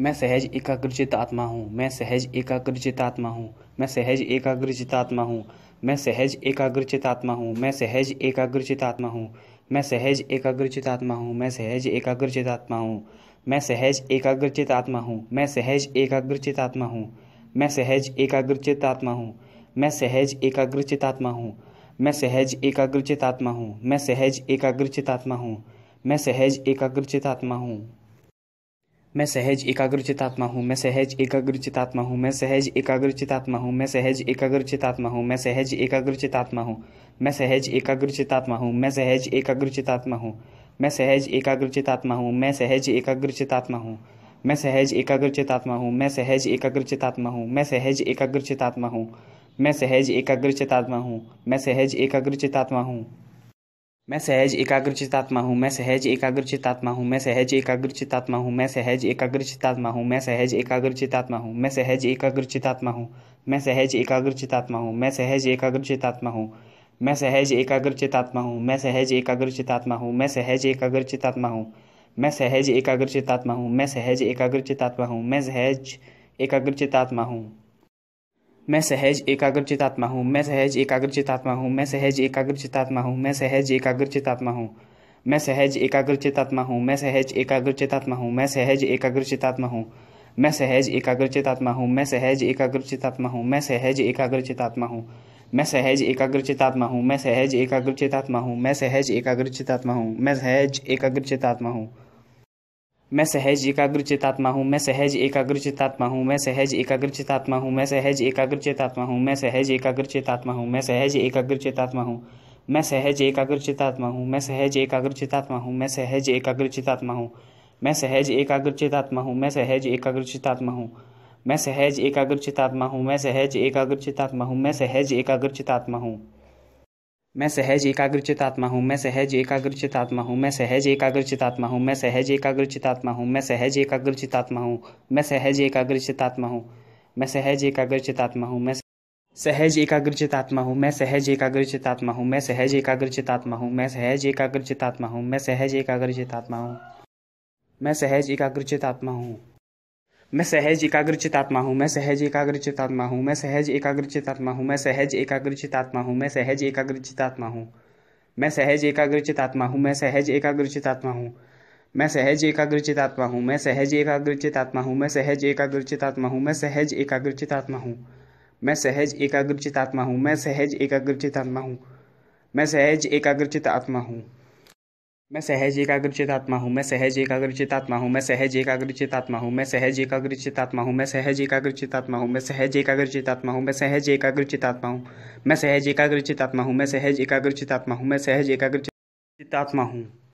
मैं सहज एकाग्रचित आत्मा हूँ मैं सहज एकाग्रचित आत्मा हूँ मैं सहज एकाग्रचित आत्मा हूँ मैं सहज एकाग्रचित आत्मा हूँ मैं सहज एकाग्रचित आत्मा हूँ मैं सहज एकाग्रचित आत्मा हूँ मैं सहज एकाग्रचित आत्मा हूँ मैं सहज एकाग्रचित आत्मा हूँ मैं सहज एकाग्रचित आत्मा हूँ मैं सहज एकाग्रचित आत्मा हूँ मैं सहज एकाग्रचित आत्मा हूँ मैं सहज एकाग्रचित आत्मा हूँ मैं सहज एकाग्रचित आत्मा हूँ मैं सहज एकाग्रचित आत्मा हूँ मैं सहज एकाग्रचित आत्मा हूँ मैं सहज एकाग्रचित आत्मा हूँ मैं सहज एकाग्रचित आत्मा हूँ मैं सहज एकाग्रचित आत्मा हूँ मैं सहज एकाग्रचित आत्मा हूँ मैं सहज एकाग्रचित आत्मा हूँ मैं सहज एकाग्रचित आत्मा हूँ मैं सहज एकाग्रचित आत्मा हूँ मैं सहज एकाग्रचित आत्मा हूँ मैं सहज एकाग्रचित आत्मा हूँ मैं सहज एकाग्रचित आत्मा हूँ मैं सहज एकाग्रचित आत्मा हूँ मैं सहज एकाग्रचित आत्मा हूँ मैं सहज एकाग्रचित आत्मा हूँ मैं सहज एकाग्रचित आत्मा हूँ मैं सहज एकाग्रचित आत्मा हूँ मैं सहज एकाग्रचित आत्मा हूँ मैं सहज एकाग्रचित आत्मा हूँ मैं सहज एकाग्रचित आत्मा हूँ मैं सहज एकाग्रचित आत्मा हूँ मैं सहज एकाग्रचित आत्मा हूँ मैं सहज एकाग्रचित आत्मा हूँ मैं सहज एकाग्रचित आत्मा हूँ मैं सहज एकाग्रचित आत्मा हूँ मैं सहज एकाग्रचित आत्मा हूँ मैं सहज एकाग्रचित आत्मा हूँ मैं सहज एकाग्रचित आत्मा हूँ मैं सहज एकाग्रचित आत्मा हूँ मैं सहज एकाग्रचित आत्मा हूँ मैं सहज एकाग्रचित आत्मा हूँ मैं सहज एकाग्रचित आत्मा हूँ मैं सहज एकाग्रचित आत्मा हूँ मैं सहज एकाग्रचित आत्मा हूँ मैं सहज एकाग्रचित आत्मा हूँ मैं सहज एकाग्रचित आत्मा हूँ मैं सहज एकाग्रचित आत्मा हूँ मैं सहज एकाग्रचित आत्मा हूँ मैं सहज एकाग्रचित आत्मा हूँ मैं सहज एकाग्रचित आत्मा हूँ मैं सहज एकाग्रचित आत्मा हूँ मैं सहज एकाग्रचित आत्मा हूँ मैं सहज एकाग्रचित आत्मा हूँ मैं सहज आत्मा हूँ मैं सहज एकाग्रचितात्मा हूँ मैं सहज आत्मा हूँ मैं सहज आत्मा हूँ मैं सहज आत्मा हूँ मैं सहज आत्मा हूँ मैं सहज आत्मा हूँ मैं सहज एकाग्रचितात्मा हूँ मैं सहज एकाग्रचितात्मा हूँ मैं सहज आत्मा हूँ मैं सहज एकाग्रचितात्मा हूँ मैं सहज आत्मा हूँ मैं सहज आत्मा हूँ मैं सहज आत्मा हूँ मैं सहज एकाग्रचित आत्मा हूँ मैं सहज एकाग्रचित आत्मा हूँ मैं सहज एकाग्रचित आत्मा हूँ मैं सहज एकाग्रचित आत्मा हूँ मैं सहज एकाग्रचित आत्मा हूँ मैं सहज एकाग्रचित आत्मा हूँ मैं सहज एकाग्रचित आत्मा हूँ मैं सहज एकाग्रचित आत्मा हूँ मैं सहज एकाग्रचित आत्मा हूँ मैं सहज एकाग्रचित आत्मा हूँ मैं सहज एकाग्रचित आत्मा हूँ मैं सहज एकाग्रचित आत्मा हूँ मैं सहज एकाग्रचित आत्मा हूँ मैं सहज एकाग्रचित आत्मा हूँ मैं सहज एकाग्रचित आत्मा हूँ मैं सहज एकाग्रचित आत्मा हूँ मैं सहज एकाग्रचित आत्मा हूँ मैं सहज एकाग्रचित आत्मा हूँ मैं सहज एकाग्रचित आत्मा हूँ मैं सहज एकाग्रचित आत्मा हूँ मैं सहज एकाग्रचित आत्मा हूँ मैं सहज एकाग्रचित आत्मा हूँ मैं सहज एकाग्रचित आत्मा हूँ मैं सहज एकाग्रचित आत्मा हूँ मैं सहज एकाग्रचित आत्मा हूँ मैं सहज एकाग्रचित आत्मा हूँ मैं सहज एकाग्रचित आत्मा हूँ मैं सहज एकाग्रचित आत्मा हूँ मैं सहज एकाग्रचित आत्मा हूँ मैं सहज एकाग्रचित आत्मा हूँ मैं सहज एकाग्रचित आत्मा हूँ मैं सहज एकाग्रचित आत्मा हूँ मैं सहज एकाग्रचित आत्मा हूँ मैं सहज एकाग्रचित आत्मा हूँ मैं सहज एकाग्रचित आत्मा हूँ मैं सहज एकाग्रचित आत्मा हूँ मैं सहज एकाग्रचित आत्मा हूँ